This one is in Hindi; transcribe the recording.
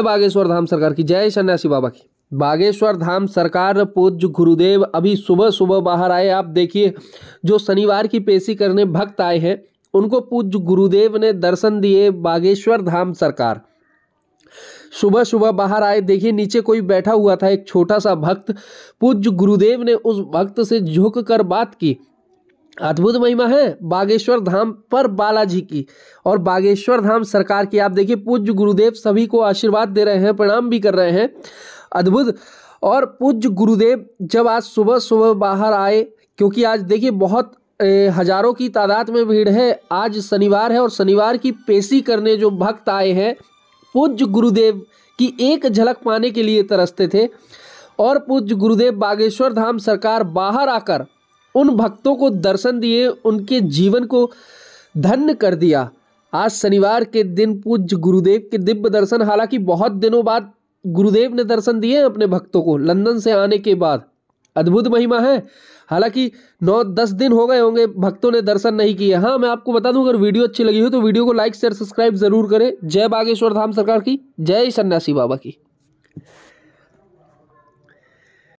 बागेश्वर धाम सरकार की जय सन्यासी बाबा की बागेश्वर धाम सरकार पूज्य गुरुदेव अभी सुबह सुबह बाहर आए आप देखिए जो शनिवार की पेशी करने भक्त आए हैं उनको पूज्य गुरुदेव ने दर्शन दिए बागेश्वर धाम सरकार सुबह सुबह बाहर आए देखिए नीचे कोई बैठा हुआ था एक छोटा सा भक्त पूज्य गुरुदेव ने उस भक्त से झुक कर बात की अद्भुत महिमा है बागेश्वर धाम पर बालाजी की और बागेश्वर धाम सरकार की आप देखिए पूज्य गुरुदेव सभी को आशीर्वाद दे रहे हैं प्रणाम भी कर रहे हैं अद्भुत और पूज्य गुरुदेव जब आज सुबह सुबह बाहर आए क्योंकि आज देखिए बहुत हजारों की तादाद में भीड़ है आज शनिवार है और शनिवार की पेशी करने जो भक्त आए हैं पूज्य गुरुदेव की एक झलक पाने के लिए तरसते थे और पूज्य गुरुदेव बागेश्वर धाम सरकार बाहर आकर उन भक्तों को दर्शन दिए उनके जीवन को धन्य कर दिया आज शनिवार के दिन पूज्य गुरुदेव के दिव्य दर्शन हालांकि बहुत दिनों बाद गुरुदेव ने दर्शन दिए अपने भक्तों को लंदन से आने के बाद अद्भुत महिमा है हालांकि नौ दस दिन हो गए होंगे भक्तों ने दर्शन नहीं किए हाँ मैं आपको बता दूं अगर वीडियो अच्छी लगी हो तो वीडियो को लाइक शेयर सब्सक्राइब जरूर करें जय बागेश्वर धाम सरकार की जय सन्यासी बाबा की